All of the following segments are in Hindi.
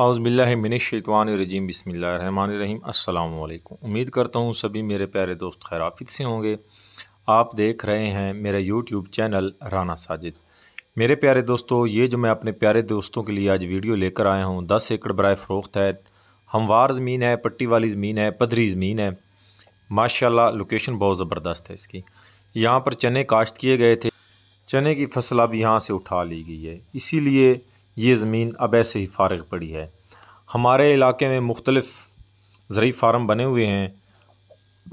आउज़बिल्लिमिनशवानरजीम बसमीम अल्लाम उम्मीद करता हूँ सभी मेरे प्यारे दोस्त खैराफित से होंगे आप देख रहे हैं मेरा यूट्यूब चैनल राना साजिद मेरे प्यारे दोस्तों ये जो मैं अपने प्यारे दोस्तों के लिए आज वीडियो लेकर आया हूँ दस एकड़ बरए फ़रोख्त है हमवार ज़मीन है पट्टी वाली ज़मीन है पदरी ज़मीन है माशा लोकेशन बहुत ज़बरदस्त है इसकी यहाँ पर चने काश्त किए गए थे चने की फसल अब यहाँ से उठा ली गई है इसीलिए ये ज़मीन अब ऐसे ही फारग पड़ी है हमारे इलाके में मुख्तलफ़ ज़रूरी फार्म बने हुए हैं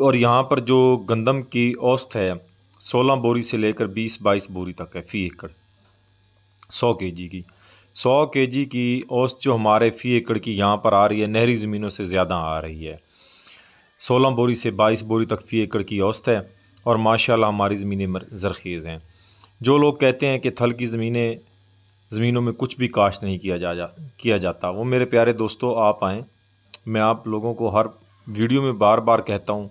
और यहाँ पर जो गंदम की औस्त है सोलह बोरी से लेकर बीस बाईस बोरी तक है फ़ी एकड़ सौ के जी की सौ के जी की औस्त जो हमारे फ़ी एकड़ की यहाँ पर आ रही है नहरी ज़मीनों से ज़्यादा आ रही है सोलह बोरी से बाईस बोरी तक फ़ी एकड़ की औस्त है और माशाल्लाह हमारी ज़मीनें जरखेज़ हैं जो लोग कहते हैं कि थल की ज़मीनें ज़मीनों में कुछ भी काश्त नहीं किया जा, जा किया जाता वो मेरे प्यारे दोस्तों आप आएँ मैं आप लोगों को हर वीडियो में बार बार कहता हूँ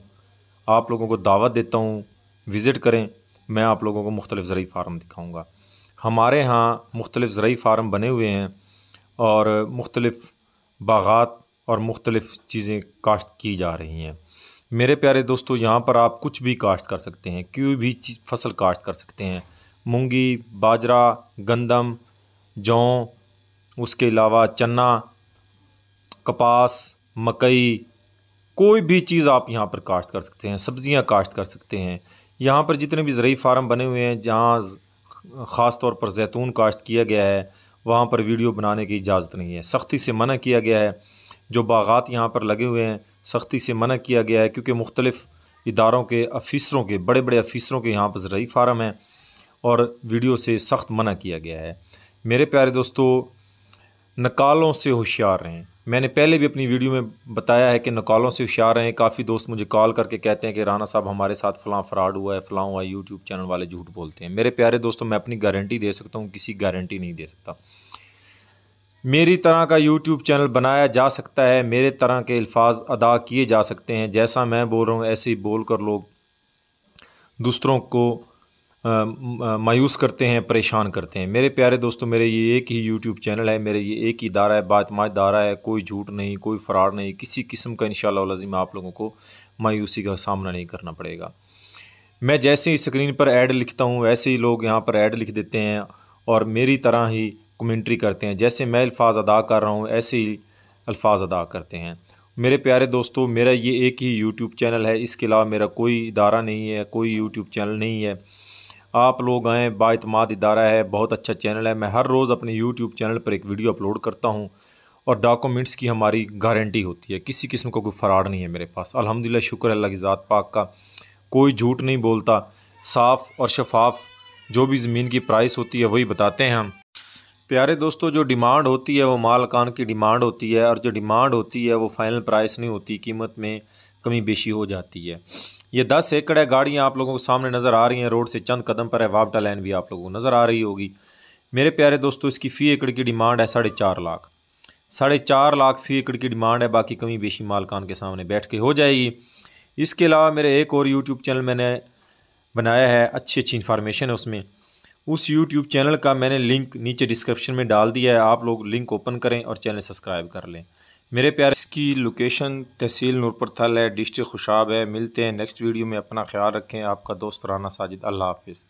आप लोगों को दावत देता हूँ विज़िट करें मैं आप लोगों को मुख्तलिफ़ ज़रूरी फार्म दिखाऊँगा हमारे यहाँ मुख्तलिफ़ ज़रूरी फार्म बने हुए हैं और मुख्तलिफ़ बागात और मुख्तलिफ़ चीज़ें काश्त की जा रही हैं मेरे प्यारे दोस्तों यहाँ पर आप कुछ भी काश्त कर सकते हैं कोई भी फसल काश्त कर सकते हैं मूँगी बाजरा गंदम जौ उसके अलावा चना कपास मकई कोई भी चीज़ आप यहाँ पर काश्त कर सकते हैं सब्ज़ियाँ काश्त कर सकते हैं यहाँ पर जितने भी ज़रूरी फार्म बने हुए हैं जहाँ ख़ास तौर पर जैतून काश्त किया गया है वहाँ पर वीडियो बनाने की इजाज़त नहीं है सख्ती से मना किया गया है जो बाग़ात यहाँ पर लगे हुए हैं सख्ती से मना किया गया है क्योंकि मुख्तलिफ़ इदारों के अफ़ीसरों के बड़े बड़े अफ़ीसरों के यहाँ पर ज़रूरी फार्म हैं और वीडियो से सख्त मना किया गया है मेरे प्यारे दोस्तों नकालों से होशियार रहें मैंने पहले भी अपनी वीडियो में बताया है कि नकालों से होशियार रहें काफ़ी दोस्त मुझे कॉल करके कहते हैं कि राना साहब हमारे साथ फ़लां फ्रॉड हुआ है फलां हुआ है यूट्यूब चैनल वाले झूठ बोलते हैं मेरे प्यारे दोस्तों मैं अपनी गारंटी दे सकता हूँ किसी गारंटी नहीं दे सकता मेरी तरह का यूट्यूब चैनल बनाया जा सकता है मेरे तरह के अल्फाज अदा किए जा सकते हैं जैसा मैं बोल रहा हूँ ऐसे ही बोल कर लोग दूसरों को मायूस करते हैं परेशान करते हैं मेरे प्यारे दोस्तों मेरे ये एक ही यूट्यूब चैनल है मेरे ये एक ही इदारा है बातमात इदारा है कोई झूठ नहीं कोई फरार नहीं किसी किस्म का इन शजीम आप लोगों को मायूसी का सामना नहीं करना पड़ेगा मैं जैसे ही स्क्रीन पर ऐड लिखता हूँ वैसे ही लोग यहाँ पर ऐड लिख देते हैं और मेरी तरह ही कमेंट्री करते हैं जैसे मैं अल्फाज अदा कर रहा हूँ ऐसे ही अल्फाज अदा करते हैं मेरे प्यारे दोस्तों मेरा ये एक ही यूट्यूब चैनल है इसके अलावा मेरा कोई इदारा नहीं है कोई यूट्यूब चैनल नहीं है आप लोग आएँ बातमाद इदारा है बहुत अच्छा चैनल है मैं हर रोज़ अपने यूट्यूब चैनल पर एक वीडियो अपलोड करता हूँ और डॉक्यूमेंट्स की हमारी गारंटी होती है किसी किस्म का को कोई फराड नहीं है मेरे पास अलहमदिल्ला शुक्र है की ज़ात पाक का कोई झूठ नहीं बोलता साफ़ और शफाफ जो भी ज़मीन की प्राइस होती है वही बताते हैं हम प्यारे दोस्तों जो डिमांड होती है वो माल कान की डिमांड होती है और जो डिमांड होती है वो फाइनल प्राइस नहीं होती कीमत में कमी बेशी हो जाती है ये दस एकड़ है गाड़ियाँ आप लोगों के सामने नज़र आ रही हैं रोड से चंद कदम पर है वापटा लाइन भी आप लोगों को नज़र आ रही होगी मेरे प्यारे दोस्तों इसकी फ़ी एकड़ की डिमांड है साढ़े चार लाख साढ़े चार लाख फ़ी एकड़ की डिमांड है बाकी कमी बेशी मालकान के सामने बैठ के हो जाएगी इसके अलावा मेरे एक और यूट्यूब चैनल मैंने बनाया है अच्छी अच्छी इन्फॉर्मेशन है उसमें उस यूट्यूब चैनल का मैंने लिंक नीचे डिस्क्रिप्शन में डाल दिया है आप लोग लिंक ओपन करें और चैनल सब्सक्राइब कर लें मेरे प्यार इसकी लोकेशन तहसील नूरपुर थल है डिस्ट्रिक्ट खुशाब है मिलते हैं नेक्स्ट वीडियो में अपना ख्याल रखें आपका दोस्त राना साजिद अल्लाह हाफिज़